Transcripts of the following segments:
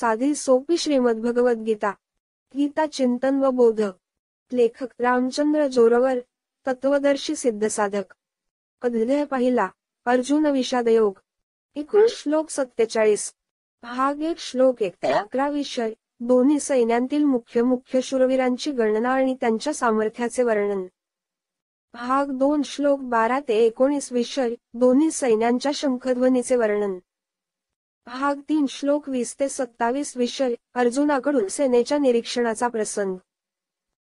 साधी सोपी श्रीमद भगवत गीता गीता चिंतन व बोध लेखक रामचंद्र जोरवर तत्वदर्शी सिद्ध साधक अध्याय पहिला अर्जुन योग एकूण श्लोक सत्तेचाळीस भाग एक श्लोक एक अकरा विषय दोन्ही सैन्यांतील मुख्य मुख्य शूरवीरांची गणना आणि त्यांच्या सामर्थ्याचे वर्णन भाग दोन श्लोक बारा ते एकोणीस विषय दोन्ही सैन्यांच्या शंखध्वनीचे वर्णन भाग तीन श्लोक वीस ते सत्तावीस विषय अर्जुनाकडून सेनेच्या निरीक्षणाचा प्रसंग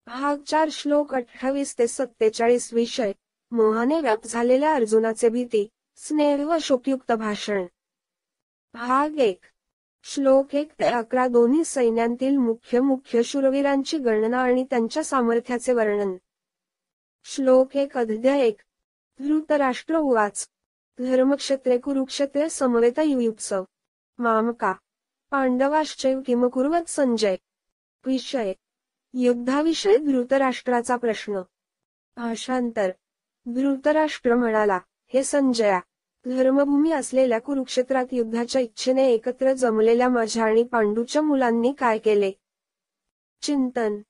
भाग चार श्लोक अठ्ठावीस ते सत्तेचाळीस विषय मोहाने व्याप झालेल्या अर्जुनाचे भीती स्नेह व शोकयुक्त भाषण भाग एक श्लोक एक ते अकरा दोन्ही सैन्यांतील मुख्य मुख्य शूरवीरांची गणना आणि त्यांच्या सामर्थ्याचे वर्णन श्लोक एक अध्याय एक धृतराष्ट्र उवाच धर्मक्षेत्रे कुरुक्षेत्रे समवेता युयुत्सव मामका किम किमकुर्वत संजय विषय युद्धाविषयी धृतराष्ट्राचा प्रश्न भाषांतर धृतराष्ट्र म्हणाला हे संजया धर्मभूमी असलेल्या कुरुक्षेत्रात युद्धाच्या इच्छेने एकत्र जमलेल्या माझ्या आणि पांडूच्या मुलांनी काय केले चिंतन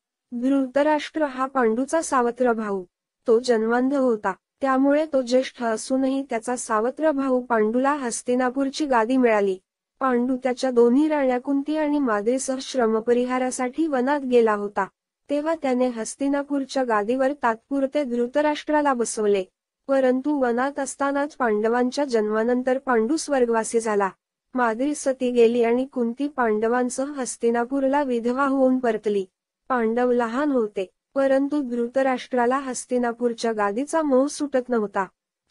धृतराष्ट्र हा पांडूचा सावत्र भाऊ तो जन्मांध होता त्यामुळे तो ज्येष्ठ असूनही त्याचा सावत्र भाऊ पांडूला हस्तिनापूरची गादी मिळाली पांडू त्याच्या दोन्ही राण्या कुंती आणि श्रम परिहारासाठी वनात गेला होता तेव्हा त्याने हस्तिनापूरच्या गादीवर तात्पुरते धृतराष्ट्राला बसवले परंतु वनात असतानाच पांडवांच्या जन्मानंतर पांडू स्वर्गवासी झाला माद्री सती गेली आणि कुंती पांडवांसह हस्तिनापूरला विधवा होऊन परतली पांडव लहान होते परंतु धृतराष्ट्राला हस्तिनापूरच्या गादीचा मोह सुटत नव्हता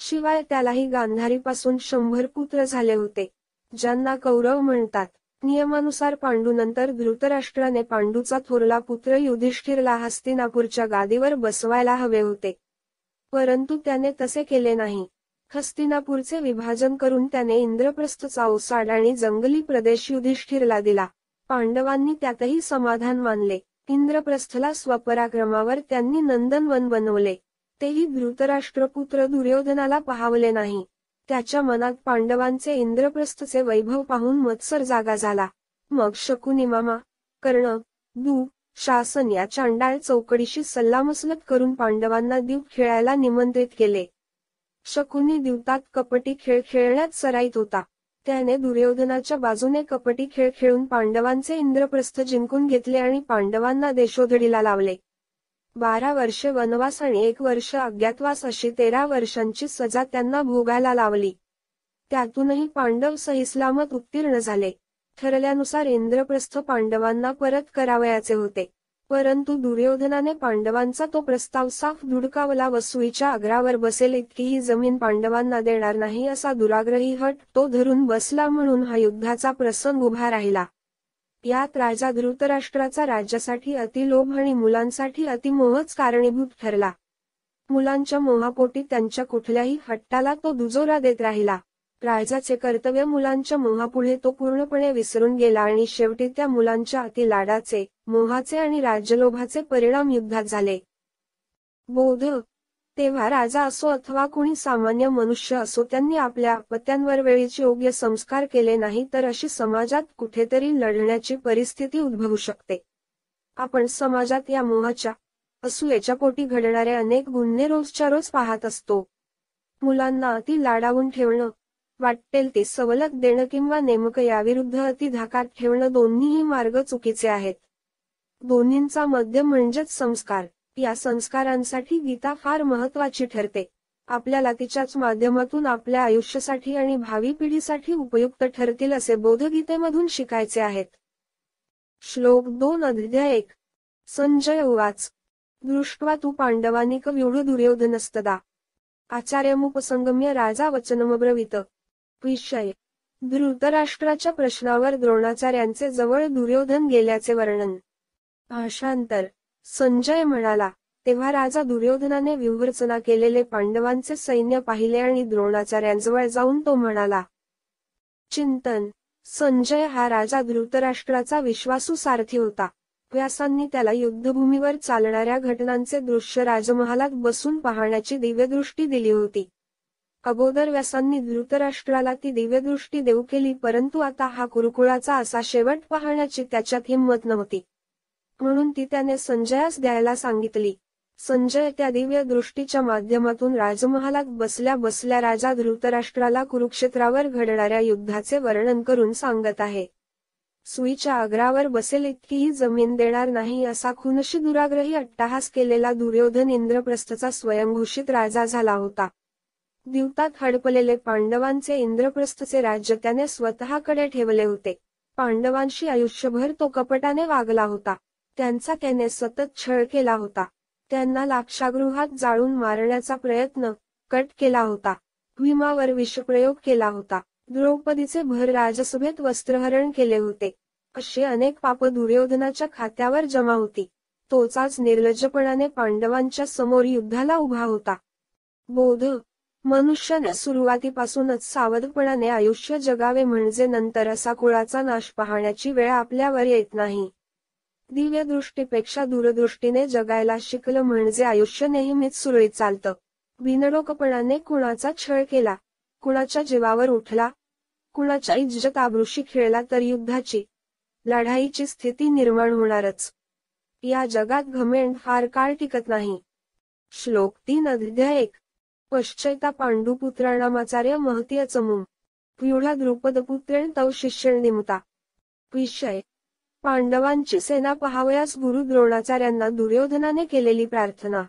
शिवाय त्यालाही गांधारीपासून शंभर पुत्र झाले होते ज्यांना कौरव म्हणतात नियमानुसार पांडूनंतर धृतराष्ट्राने पांडूचा थोरला पुत्र युधिष्ठिरला हस्तिनापूरच्या गादीवर बसवायला हवे होते परंतु त्याने तसे केले नाही हस्तिनापूरचे विभाजन करून त्याने इंद्रप्रस्थचा ओसाड आणि जंगली प्रदेश युधिष्ठिरला दिला पांडवांनी त्यातही समाधान मानले इंद्रप्रस्थला स्वपराक्रमावर त्यांनी नंदनवन बनवले तेही धृतराष्ट्रपुत्र दुर्योधनाला पाहावले नाही त्याच्या मनात पांडवांचे इंद्रप्रस्थचे वैभव पाहून मत्सर जागा झाला मग मामा कर्ण दू शासन या चांडाळ चौकडीशी सल्लामसलत करून पांडवांना दीव खेळायला निमंत्रित केले शकुनी दिवतात कपटी खेळ खेळण्यात सराईत होता त्याने दुर्योधनाच्या बाजूने कपटी खेळ खेळून पांडवांचे इंद्रप्रस्थ जिंकून घेतले आणि पांडवांना देशोधडीला लावले बारा वर्षे वनवास आणि एक वर्ष अज्ञातवास अशी तेरा वर्षांची सजा त्यांना भोगायला लावली त्यातूनही पांडव सहिस्लामत उत्तीर्ण झाले ठरल्यानुसार इंद्रप्रस्थ पांडवांना परत करावयाचे होते परंतु दुर्योधनाने पांडवांचा तो प्रस्ताव साफ धुडकावला वसुईच्या आग्रावर बसेल इतकी ही जमीन पांडवांना देणार नाही असा दुराग्रही हट तो धरून बसला म्हणून हा युद्धाचा प्रसंग उभा राहिला यात राजा धृतराष्ट्राचा राज्यासाठी अतिलोभ आणि मुलांसाठी अतिमोहच कारणीभूत ठरला मुलांच्या मोहापोटी त्यांच्या कुठल्याही हट्टाला तो दुजोरा देत राहिला राजाचे कर्तव्य मुलांच्या मोहापुढे तो पूर्णपणे विसरून गेला आणि शेवटी त्या मुलांच्या अति लाडाचे मोहाचे आणि राज्यलोभाचे परिणाम युद्धात झाले बोध तेव्हा राजा असो अथवा कोणी सामान्य मनुष्य असो त्यांनी आपल्या पत्यांवर वेळीचे योग्य संस्कार केले नाही तर अशी समाजात कुठेतरी लढण्याची परिस्थिती उद्भवू शकते आपण समाजात या मोहाच्या असूयाच्या पोटी घडणारे अनेक गुन्हे रोजच्या रोज पाहत असतो मुलांना अति लाडावून ठेवणं वाटेल ते सवलत देणं किंवा नेमकं याविरुद्ध अति धाकात ठेवणं दोन्हीही मार्ग चुकीचे आहेत दोन्हींचा मध्यम म्हणजेच संस्कार या संस्कारांसाठी गीता फार महत्वाची ठरते आपल्याला तिच्याच माध्यमातून आपल्या आयुष्यासाठी आणि भावी पिढीसाठी उपयुक्त ठरतील असे बोधगीतेमधून शिकायचे आहेत श्लोक दोन अध्याय एक संजय उवाच दृष्ट्वा तू पांडवानी असतदा आचार्य मुपसंगम्य राजा वचनमब्रवित विषय धृतराष्ट्राच्या प्रश्नावर द्रोणाचार्यांचे जवळ दुर्योधन गेल्याचे वर्णन भाषांतर संजय म्हणाला तेव्हा राजा दुर्योधनाने व्यूहरचना केलेले पांडवांचे सैन्य पाहिले आणि द्रोणाचार्यांजवळ जाऊन तो म्हणाला चिंतन संजय हा राजा धृतराष्ट्राचा विश्वासू सारथी होता व्यासांनी त्याला युद्धभूमीवर चालणाऱ्या घटनांचे दृश्य राजमहालात बसून पाहण्याची दिव्यदृष्टी दिली होती अगोदर व्यासांनी धृतराष्ट्राला ती दिव्यदृष्टी देऊ केली परंतु आता हा कुरुकुळाचा असा शेवट पाहण्याची त्याच्यात हिंमत नव्हती म्हणून ती त्याने संजयास द्यायला सांगितली संजय त्या दिव्य दृष्टीच्या माध्यमातून राजमहालात बसल्या बसल्या राजा धृतराष्ट्राला कुरुक्षेत्रावर घडणाऱ्या युद्धाचे वर्णन करून सांगत आहे सुईच्या आग्रावर बसेल इतकीही जमीन देणार नाही असा खुनशी दुराग्रही अट्टहास केलेला दुर्योधन इंद्रप्रस्थचा स्वयंघोषित राजा झाला होता दिवतात हडपलेले पांडवांचे इंद्रप्रस्थचे राज्य त्याने स्वतःकडे ठेवले होते पांडवांशी आयुष्यभर तो कपटाने वागला होता त्यांचा त्याने सतत छळ केला होता त्यांना लाक्षागृहात जाळून मारण्याचा प्रयत्न कट केला होता भीमावर विषप्रयोग केला होता द्रौपदीचे भर राजसभेत वस्त्रहरण केले होते असे अनेक पाप दुर्योधनाच्या खात्यावर जमा होती तोचाच निर्लजपणाने पांडवांच्या समोर युद्धाला उभा होता बोध मनुष्याने सुरुवातीपासूनच सावधपणाने आयुष्य जगावे म्हणजे नंतर असा कुळाचा नाश पाहण्याची वेळ आपल्यावर येत नाही दिव्य दृष्टीपेक्षा दूरदृष्टीने जगायला शिकलं म्हणजे आयुष्य नेहमीच सुरळीत चालतं बिनडोकपणाने कुणाचा छळ केला कुणाच्या जीवावर उठला कुणाच्या इज्जत आबृशी खेळला तर युद्धाची लढाईची स्थिती निर्माण होणारच या जगात घमेंड फार काळ टिकत नाही श्लोक तीन अध्याय एक पश्चैता पांडुपुत्राणामाचार्य महती पिढा द्रुपद द्रुपदपुत्रेण तव शिष्य निमता विषय पांडवांची सेना पहावयास गुरु द्रोणाचार्यांना दुर्योधनाने केलेली प्रार्थना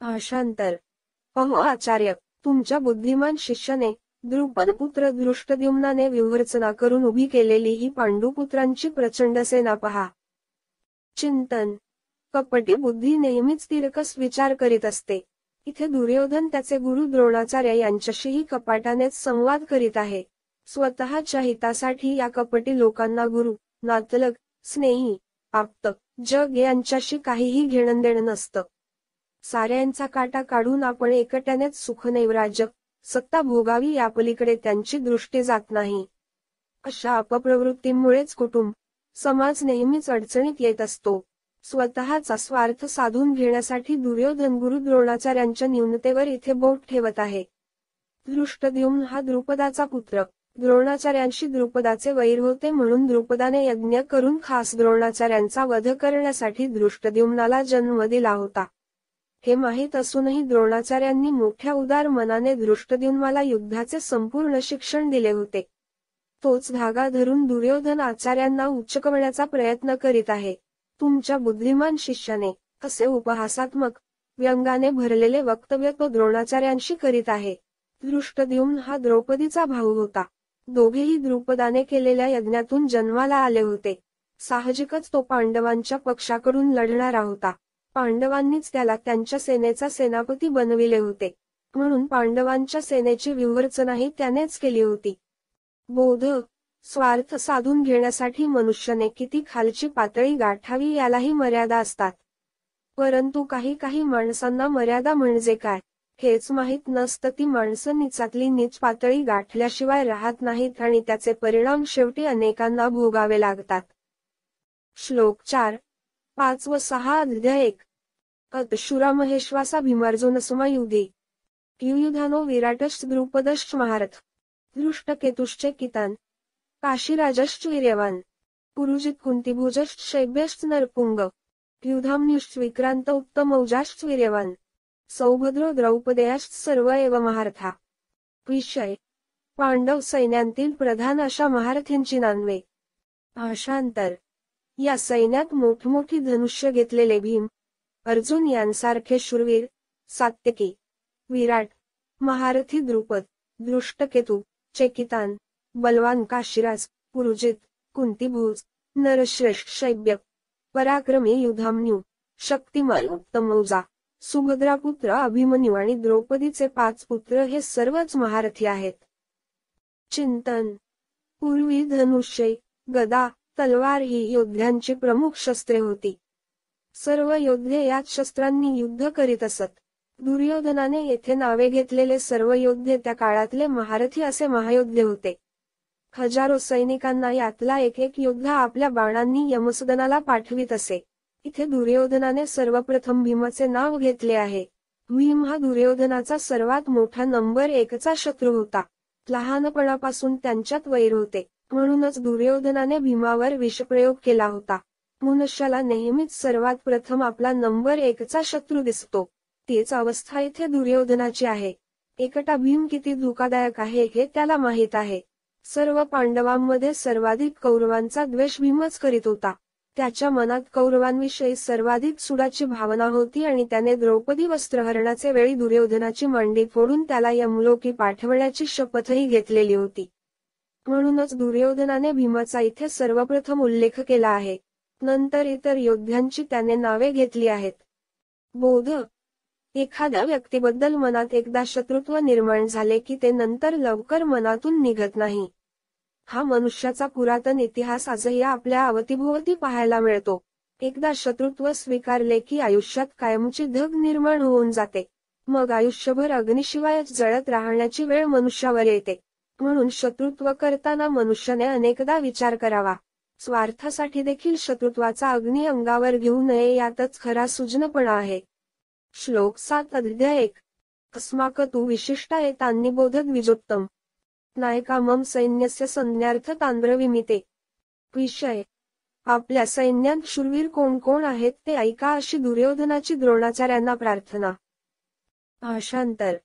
भाषांतर अहो आचार्य तुमच्या बुद्धिमान शिष्याने द्रुपद दृष्टद्युम्नाने विवर्चना करून उभी केलेली ही पांडुपुत्रांची प्रचंड सेना पहा चिंतन कपटी बुद्धी नेहमीच तिरकस विचार करीत असते इथे दुर्योधन त्याचे गुरु द्रोणाचार्य यांच्याशीही कपाटानेच संवाद करीत आहे स्वतःच्या हितासाठी या कपटी लोकांना गुरु नातलग स्नेही आप्त जग यांच्याशी काहीही घेणं देणं नसतं साऱ्यांचा काटा काढून आपण एकट्यानेच राजक सत्ता भोगावी यापलीकडे त्यांची दृष्टी जात नाही अशा अपप्रवृत्तीमुळेच कुटुंब समाज नेहमीच अडचणीत येत असतो स्वतःचा स्वार्थ साधून घेण्यासाठी दुर्योधन गुरु द्रोणाचार्यांच्या न्यूनतेवर इथे बोट ठेवत आहे दृष्टद्युम्न हा द्रुपदाचा पुत्र द्रोणाचार्यांशी द्रुपदाचे वैर होते म्हणून द्रुपदाने यज्ञ करून खास द्रोणाचार्यांचा वध करण्यासाठी दृष्टद्युम्नाला जन्म दिला होता हे माहीत असूनही द्रोणाचार्यांनी मोठ्या उदार मनाने दृष्टद्युम्नाला युद्धाचे संपूर्ण शिक्षण दिले होते तोच धागा धरून दुर्योधन आचार्यांना उच्चकवण्याचा प्रयत्न करीत आहे तुमच्या बुद्धिमान शिष्याने असे उपहासात्मक व्यंगाने भरलेले वक्तव्य तो द्रोणाचार्यांशी करीत आहे दृष्टद्युम्न हा द्रौपदीचा भाऊ होता दोघेही द्रुपदाने केलेल्या यज्ञातून जन्माला आले होते साहजिकच तो पांडवांच्या पक्षाकडून लढणारा होता पांडवांनीच त्याला त्यांच्या सेनेचा सेनापती बनविले होते म्हणून पांडवांच्या सेनेची विवर्चनाही त्यानेच केली होती बोध स्वार्थ साधून घेण्यासाठी मनुष्याने किती खालची पातळी गाठावी यालाही मर्यादा असतात परंतु काही काही माणसांना मर्यादा म्हणजे काय हेच माहीत नसतं ती माणसं निचातली निच पातळी गाठल्याशिवाय राहत नाहीत आणि त्याचे परिणाम शेवटी अनेकांना भोगावे लागतात श्लोक चार पाच व सहा अध्याय एक अतशुरा महेश्वासा भीमार्जुन सुमायुगे युयुधानो विराटश्च द्रुपदश महारथ कितान काशीराजश्च वीर्यवान पुरुजित कुंतीभुज शैभ्यश्च नरपुंग युधाम्युश्च विक्रांत उत्तमौजाश्च वीर्यवान सौभद्र द्रौपदयास सर्व एव महारथा विषय पांडव सैन्यांतील प्रधान अशा महारथींची नानवे भाषांतर या सैन्यात मोठमोठी धनुष्य घेतलेले भीम अर्जुन यांसारखे शूरवीर सात्यकी विराट महारथी द्रुपद दृष्टकेतू चेकितान बलवान काशिराज पुरुजित कुंतीभूज नरश्रेष्ठ शैब्य पराक्रमी युधामन्यू शक्तिमान उत्तमौजा सुभद्रा पुत्र अभिमन्यू आणि द्रौपदीचे पाच पुत्र हे सर्वच महारथी आहेत चिंतन पूर्वी धनुष्य गदा तलवार ही योद्ध्यांची प्रमुख शस्त्रे होती सर्व योद्धे याच शस्त्रांनी युद्ध करीत असत दुर्योधनाने येथे नावे घेतलेले सर्व योद्धे त्या काळातले महारथी असे महायोद्धे होते हजारो सैनिकांना यातला एक एक योद्धा आपल्या बाणांनी यमसदनाला पाठवित असे इथे दुर्योधनाने सर्वप्रथम भीमाचे नाव घेतले आहे भीम हा दुर्योधनाचा सर्वात मोठा नंबर एकचा शत्रू होता लहानपणापासून त्यांच्यात वैर होते म्हणूनच दुर्योधनाने भीमावर विषप्रयोग केला होता मनुष्याला नेहमीच सर्वात प्रथम आपला नंबर एकचा शत्रू दिसतो तीच अवस्था इथे दुर्योधनाची आहे एकटा भीम किती धोकादायक आहे हे त्याला माहित आहे सर्व पांडवांमध्ये सर्वाधिक कौरवांचा द्वेष भीमच करीत होता त्याच्या मनात कौरवांविषयी सर्वाधिक सुडाची भावना होती आणि त्याने द्रौपदी वस्त्रहरणाचे वेळी दुर्योधनाची मांडी फोडून त्याला यमलोकी पाठवण्याची शपथही घेतलेली होती म्हणूनच दुर्योधनाने भीमाचा इथे सर्वप्रथम उल्लेख केला आहे नंतर इतर योद्ध्यांची त्याने नावे घेतली आहेत बोध एखाद्या व्यक्तीबद्दल मनात एकदा शत्रुत्व निर्माण झाले की ते नंतर लवकर मनातून निघत नाही हा मनुष्याचा पुरातन इतिहास आजही आपल्या अवतीभोवती पाहायला मिळतो एकदा शत्रुत्व स्वीकारले की आयुष्यात कायमची धग निर्माण होऊन जाते मग आयुष्यभर अग्निशिवाय जळत राहण्याची वेळ मनुष्यावर येते म्हणून शत्रुत्व करताना मनुष्याने अनेकदा विचार करावा स्वार्थासाठी देखील शत्रुत्वाचा अग्नि अंगावर घेऊ नये यातच खरा सुजनपणा आहे श्लोक सात अध्याय एक अस्माक तू विशिष्ट येतांनी बोधक विजोत्तम मम सैन्यस्य संज्ञार्थ तांद्रविमिते विषय आपल्या सैन्यात शूरवीर कोण कोण आहेत ते ऐका अशी दुर्योधनाची द्रोणाचार्यांना प्रार्थना भाषांतर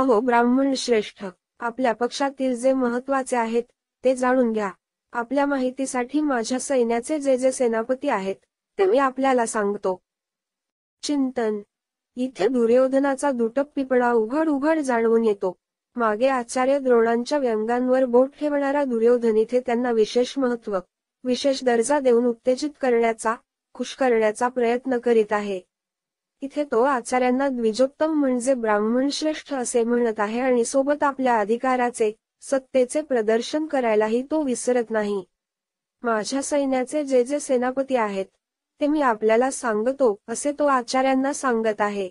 अहो ब्राह्मण श्रेष्ठ आपल्या पक्षातील जे महत्वाचे आहेत ते जाणून घ्या आपल्या माहितीसाठी माझ्या सैन्याचे जे जे सेनापती आहेत ते मी आपल्याला सांगतो चिंतन इथे दुर्योधनाचा दुटप्पीपणा उघड उघड जाणवून येतो मागे आचार्य द्रोणांच्या व्यंगांवर बोट ठेवणारा दुर्योधन इथे त्यांना विशेष महत्व विशेष दर्जा देऊन उत्तेजित करण्याचा खुश करण्याचा प्रयत्न करीत आहे इथे तो आचार्यांना द्विजोत्तम म्हणजे ब्राह्मण श्रेष्ठ असे म्हणत आहे आणि सोबत आपल्या अधिकाराचे सत्तेचे प्रदर्शन करायलाही तो विसरत नाही माझ्या सैन्याचे जे जे सेनापती आहेत ते मी आपल्याला सांगतो असे तो आचार्यांना सांगत आहे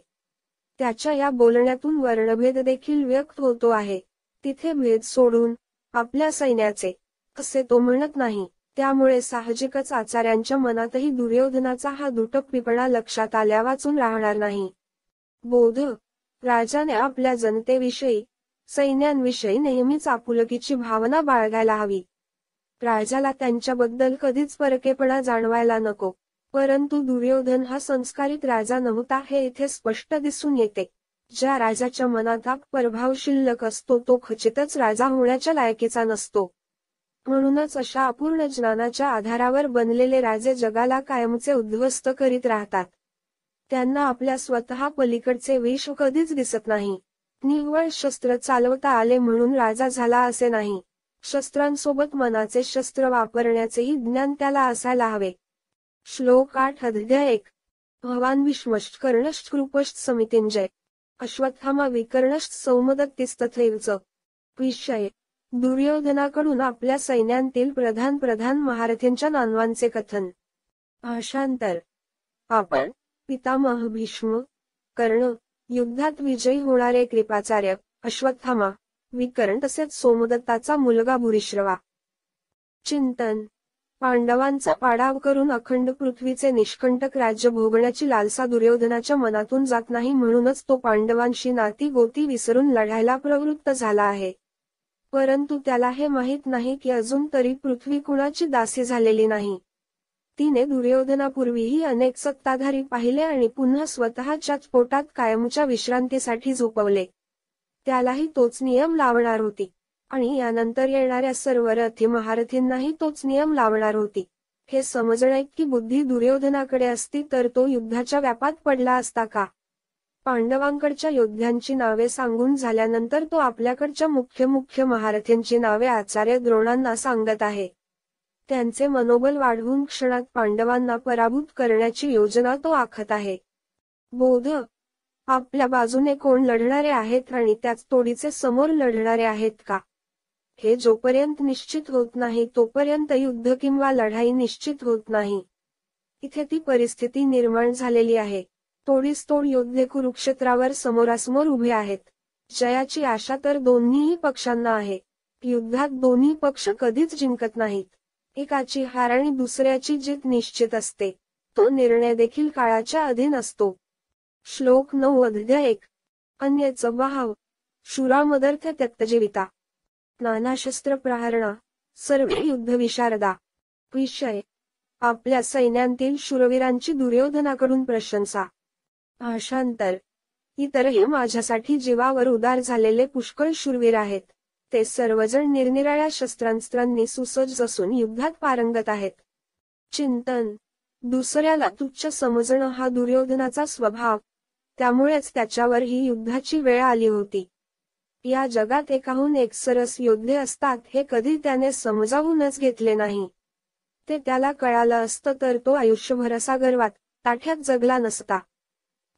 त्याच्या या बोलण्यातून वर्णभेद देखील व्यक्त होतो आहे तिथे भेद सोडून आपल्या सैन्याचे असे तो म्हणत नाही त्यामुळे साहजिकच आचार्यांच्या मनातही दुर्योधनाचा हा दुटप्पीपणा लक्षात आल्या वाचून राहणार नाही बोध राजाने आपल्या जनतेविषयी सैन्यांविषयी नेहमीच आपुलकीची भावना बाळगायला हवी राजाला त्यांच्याबद्दल कधीच परकेपणा जाणवायला नको परंतु दुर्योधन हा संस्कारित राजा नव्हता हे इथे स्पष्ट दिसून येते ज्या राजाच्या मनात हा प्रभाव शिल्लक असतो तो खचितच राजा होण्याच्या लायकीचा नसतो म्हणूनच अशा अपूर्ण ज्ञानाच्या आधारावर बनलेले राजे जगाला कायमचे उद्ध्वस्त करीत राहतात त्यांना आपल्या स्वतः पलीकडचे विष कधीच दिसत नाही निव्वळ शस्त्र चालवता आले म्हणून राजा झाला असे नाही शस्त्रांसोबत मनाचे शस्त्र वापरण्याचेही ज्ञान त्याला असायला हवे श्लोक आठ अध्याय एक भवान विश्वश्च कर्णश्च कृपश्च समितेंजय अश्वत्थामा सौमदक सौमदत्तीस्तथैवच विषय दुर्योधनाकडून आपल्या सैन्यांतील प्रधान प्रधान महारथींच्या नानवांचे कथन भाषांतर आपण पितामह भीष्म कर्ण युद्धात विजयी होणारे कृपाचार्य अश्वत्थामा विकर्ण तसेच सोमदत्ताचा मुलगा भुरिश्रवा चिंतन पांडवांचा पाडाव करून अखंड पृथ्वीचे निष्कंटक राज्य भोगण्याची लालसा दुर्योधनाच्या मनातून जात नाही म्हणूनच तो पांडवांशी नाती गोती विसरून लढायला प्रवृत्त झाला आहे परंतु त्याला हे माहीत नाही की अजून तरी पृथ्वी कुणाची दासी झालेली नाही तिने दुर्योधनापूर्वीही अनेक सत्ताधारी पाहिले आणि पुन्हा स्वतःच्याच स्फोटात कायमच्या विश्रांतीसाठी झोपवले त्यालाही तोच नियम लावणार होती आणि यानंतर येणाऱ्या सर्व रथी महारथींनाही तोच नियम लावणार होती हे समजणे की बुद्धी दुर्योधनाकडे असती तर तो युद्धाच्या व्यापात पडला असता का पांडवांकडच्या योद्ध्यांची नावे सांगून झाल्यानंतर तो आपल्याकडच्या मुख्य मुख्य महारथींची नावे आचार्य द्रोणांना सांगत आहे त्यांचे मनोबल वाढवून क्षणात पांडवांना पराभूत करण्याची योजना तो आखत आहे बोध आपल्या बाजूने कोण लढणारे आहेत आणि त्याच तोडीचे समोर लढणारे आहेत का हे जोपर्यंत निश्चित होत नाही तोपर्यंत युद्ध किंवा लढाई निश्चित होत नाही इथे ती परिस्थिती निर्माण झालेली आहे तोड योद्धे कुरुक्षेत्रावर समोरासमोर उभे आहेत जयाची आशा तर दोन्हीही पक्षांना आहे युद्धात दोन्ही पक्ष कधीच जिंकत नाहीत एकाची हार आणि दुसऱ्याची जीत निश्चित असते तो निर्णय देखील काळाच्या अधीन असतो श्लोक नऊ अध्याय एक अन्य भाव शुरामदर्थ त्यक्तजीविता नानाशस्त्र प्रहारणा सर्व युद्ध विशारदा विषय आपल्या सैन्यांतील शूरवीरांची दुर्योधनाकडून प्रशंसा भाषांतर हे माझ्यासाठी जीवावर उदार झालेले पुष्कळ शूरवीर आहेत ते सर्वजण निरनिराळ्या शस्त्रांस्त्रांनी सुसज्ज असून युद्धात पारंगत आहेत चिंतन दुसऱ्याला तुच्छ समजणं हा दुर्योधनाचा स्वभाव त्यामुळेच त्याच्यावर ही युद्धाची वेळ आली होती या जगात एकाहून एक सरस योद्धे असतात हे कधी त्याने समजावूनच घेतले नाही ते त्याला कळालं असतं तर तो आयुष्यभर असा गर्वात ताठ्यात जगला नसता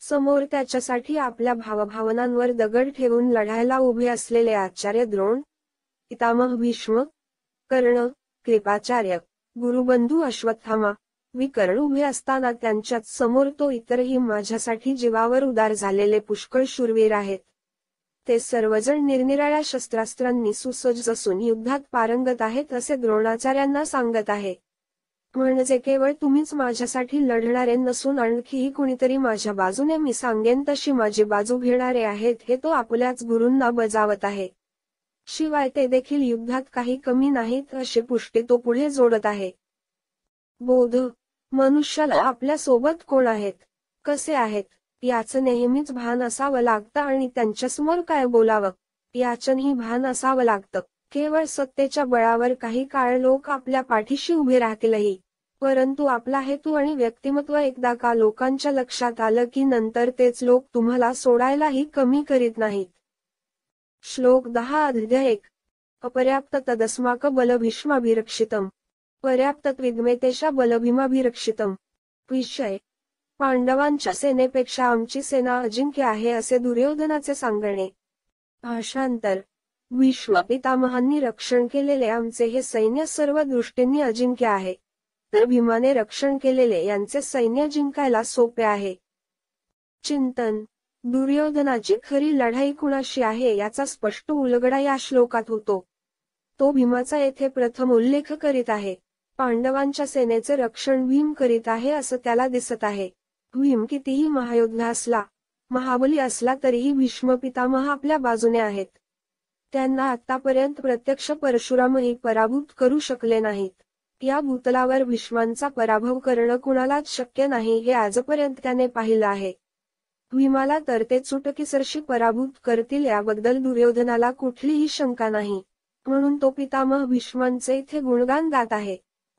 समोर त्याच्यासाठी आपल्या भावभावनांवर दगड ठेवून लढायला उभे असलेले आचार्य द्रोण पितामह भीष्म कर्ण कृपाचार्य गुरुबंधू अश्वत्थामा विकर्ण उभे असताना त्यांच्यात समोर तो इतरही माझ्यासाठी जीवावर उदार झालेले पुष्कळ शूरवीर आहेत ते सर्वजण निरनिराळ्या शस्त्रास्त्रांनी सुसज्ज असून युद्धात पारंगत आहेत असे द्रोणाचार्यांना सांगत आहे म्हणजे केवळ तुम्हीच माझ्यासाठी लढणारे नसून आणखीही कुणीतरी माझ्या बाजूने मी सांगेन तशी माझी बाजू घेणारे आहेत हे तो आपल्याच गुरूंना बजावत आहे शिवाय ते देखील युद्धात काही कमी नाहीत अशी पुष्टी तो पुढे जोडत आहे बोध मनुष्याला आपल्या सोबत कोण आहेत कसे आहेत याचं नेहमीच भान असावं लागतं आणि त्यांच्यासमोर काय बोलावं ही भान असावं लागतं केवळ सत्तेच्या बळावर काही काळ लोक आपल्या पाठीशी उभे राहतीलही परंतु आपला हेतू आणि व्यक्तिमत्व एकदा का लोकांच्या लक्षात आलं की नंतर तेच लोक तुम्हाला सोडायलाही कमी करीत नाहीत श्लोक दहा अध्याय एक अपर्याप्त तदस्माक बलभीष्माभिरक्षितम पर्याप्त विद्मेतेशा बलभीमाभिरक्षितम विषय पांडवांच्या सेनेपेक्षा आमची सेना अजिंक्य आहे असे दुर्योधनाचे सांगणे भाषांतर विश्व पितामहांनी रक्षण केलेले आमचे हे सैन्य सर्व दृष्टींनी अजिंक्य आहे तर भीमाने रक्षण केलेले यांचे सैन्य जिंकायला सोपे आहे चिंतन दुर्योधनाची खरी लढाई कुणाशी आहे याचा स्पष्ट उलगडा या श्लोकात होतो तो भीमाचा येथे प्रथम उल्लेख करीत आहे पांडवांच्या सेनेचे रक्षण भीम करीत आहे असं त्याला दिसत आहे भीम कितीही महायोद्धा असला महाबली असला तरीही भीष्म पितामह आपल्या बाजूने आहेत त्यांना आतापर्यंत प्रत्यक्ष परशुरामही पराभूत करू शकले नाहीत या भूतलावर भीष्मांचा पराभव करणं कुणालाच शक्य नाही हे आजपर्यंत त्याने पाहिलं आहे भीमाला तर ते चुटकीसरशी पराभूत करतील याबद्दल दुर्योधनाला कुठलीही शंका नाही म्हणून तो पितामह भीष्मांचे इथे गुणगान गात आहे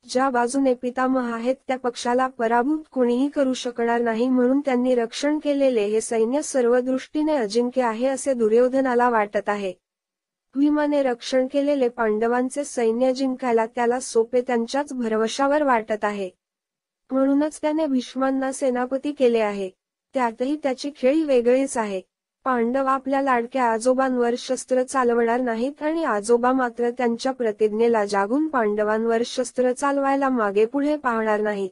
ज्या बाजूने पितामह आहेत त्या पक्षाला पराभूत कोणीही करू शकणार नाही म्हणून त्यांनी रक्षण केलेले हे सैन्य सर्व दृष्टीने अजिंक्य आहे असे दुर्योधनाला वाटत आहे भीमाने रक्षण केलेले पांडवांचे सैन्य जिंकायला त्याला सोपे त्यांच्याच भरवशावर वाटत आहे म्हणूनच त्याने भीष्मांना सेनापती केले आहे त्यातही त्याची खेळी वेगळीच आहे पांडव आपल्या लाडक्या आजोबांवर शस्त्र चालवणार नाहीत आणि आजोबा मात्र त्यांच्या प्रतिज्ञेला जागून पांडवांवर शस्त्र चालवायला मागे पुढे पाहणार नाहीत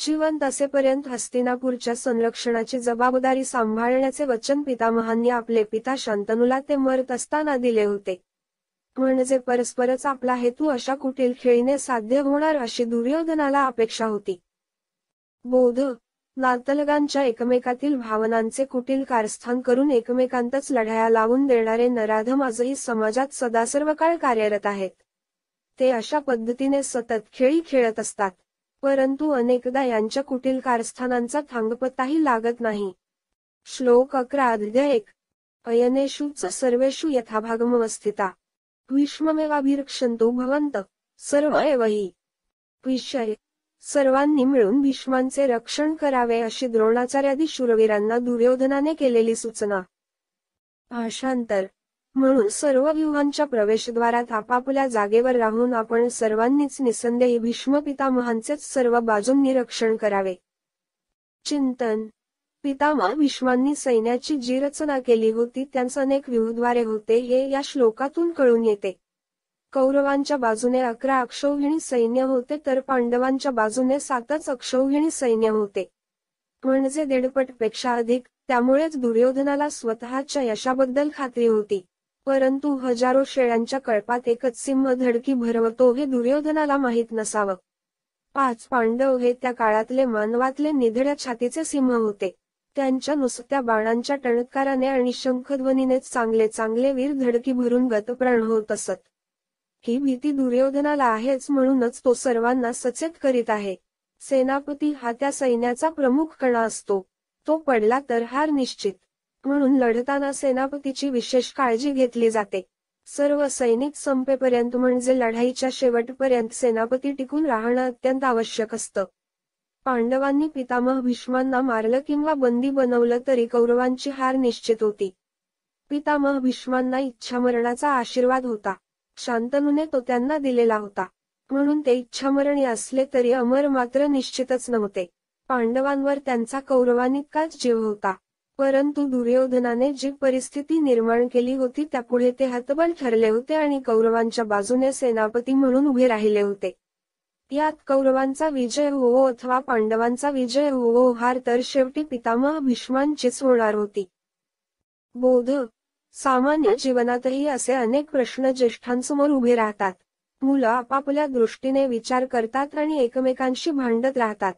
शिवंत असेपर्यंत हस्तिनापूरच्या संरक्षणाची जबाबदारी सांभाळण्याचे वचन पितामहांनी आपले पिता शांतनुला ते मरत असताना दिले होते म्हणजे परस्परच आपला हेतू अशा कुटील खेळीने साध्य होणार अशी दुर्योधनाला अपेक्षा होती बोध नातलगांच्या एकमेकातील भावनांचे कुटील कारस्थान करून एकमेकांतच लढाया लावून देणारे नराधम आजही समाजात सदासर्व काळ कार्यरत आहेत ते अशा पद्धतीने सतत खेळी खेळत असतात परंतु अनेकदा यांच्या कुटील कारस्थानांचा थांगपत्ताही लागत नाही श्लोक अकरा अध्याय एक अयनेशूच सर्वेषु यथाभागमवस्थिता विश्वमेवाभिरक्षंतो भवंत सर्व एवही विषय सर्वांनी मिळून भीष्मांचे रक्षण करावे अशी द्रोणाचार्यादी शूरवीरांना दुर्योधनाने केलेली सूचना भाषांतर म्हणून सर्व व्यूहांच्या प्रवेशद्वारात आपापल्या जागेवर राहून आपण सर्वांनीच निसंदेही भीष्म पितामहांचेच सर्व बाजूंनी रक्षण करावे चिंतन पितामह भीष्मांनी सैन्याची जी रचना केली होती त्यांचे अनेक व्यूहद्वारे होते हे या श्लोकातून कळून येते कौरवांच्या बाजूने अकरा अक्षौहिणी सैन्य होते तर पांडवांच्या बाजूने सातच अक्षौहिणी सैन्य होते म्हणजे दीडपट पेक्षा अधिक त्यामुळेच दुर्योधनाला स्वतःच्या यशाबद्दल खात्री होती परंतु हजारो शेळ्यांच्या कळपात एकच सिंह धडकी भरवतो हे दुर्योधनाला माहीत नसावं पाच पांडव हे त्या काळातले मानवातले निधड्या छातीचे सिंह होते त्यांच्या नुसत्या बाणांच्या टणकाराने आणि शंखध्वनीनेच चांगले चांगले वीर धडकी भरून गतप्राण होत असत ही भीती दुर्योधनाला आहेच म्हणूनच तो सर्वांना सचेत करीत आहे सेनापती हा त्या सैन्याचा प्रमुख कणा असतो तो पडला तर हार निश्चित म्हणून लढताना सेनापतीची विशेष काळजी घेतली जाते सर्व सैनिक संपेपर्यंत म्हणजे लढाईच्या शेवटपर्यंत सेनापती टिकून राहणं अत्यंत आवश्यक असतं पांडवांनी पितामह भीष्मांना मारलं किंवा बंदी बनवलं तरी कौरवांची हार निश्चित होती पितामह भीष्मांना इच्छामरणाचा आशीर्वाद होता शांतनुने तो त्यांना दिलेला होता म्हणून ते इच्छामरणी असले तरी अमर मात्र निश्चितच नव्हते पांडवांवर त्यांचा कौरवानितकाच जीव होता परंतु दुर्योधनाने जी परिस्थिती निर्माण केली होती त्यापुढे ते हतबल ठरले होते आणि कौरवांच्या बाजूने सेनापती म्हणून उभे राहिले होते यात कौरवांचा विजय होवो हो अथवा पांडवांचा विजय होवो हो हार तर शेवटी पितामह भीष्मांचीच होणार होती बोध सामान्य जीवनातही असे अनेक प्रश्न ज्येष्ठांसमोर उभे राहतात मुलं आपापल्या दृष्टीने विचार करतात आणि एकमेकांशी भांडत राहतात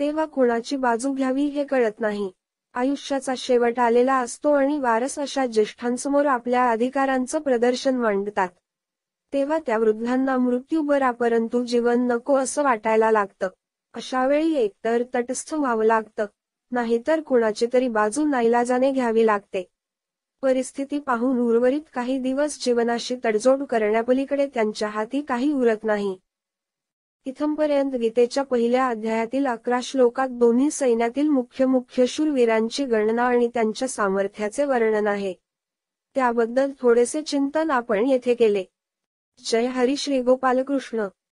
तेव्हा कोणाची बाजू घ्यावी हे कळत नाही आयुष्याचा शेवट आलेला असतो आणि वारस अशा ज्येष्ठांसमोर आपल्या अधिकारांचं प्रदर्शन मांडतात तेव्हा त्या वृद्धांना मृत्यू बरा परंतु जीवन नको असं वाटायला लागतं अशा वेळी एकतर तटस्थ व्हावं लागतं नाहीतर कुणाची तरी बाजू नाईलाजाने घ्यावी लागते परिस्थिती पाहून उर्वरित काही दिवस जीवनाशी तडजोड करण्यापलीकडे त्यांच्या हाती काही उरत नाही इथंपर्यंत गीतेच्या पहिल्या अध्यायातील अकरा श्लोकात दोन्ही सैन्यातील मुख्य मुख्य शूरवीरांची गणना आणि त्यांच्या सामर्थ्याचे वर्णन आहे त्याबद्दल थोडेसे चिंतन आपण येथे केले जय हरी श्री गोपालकृष्ण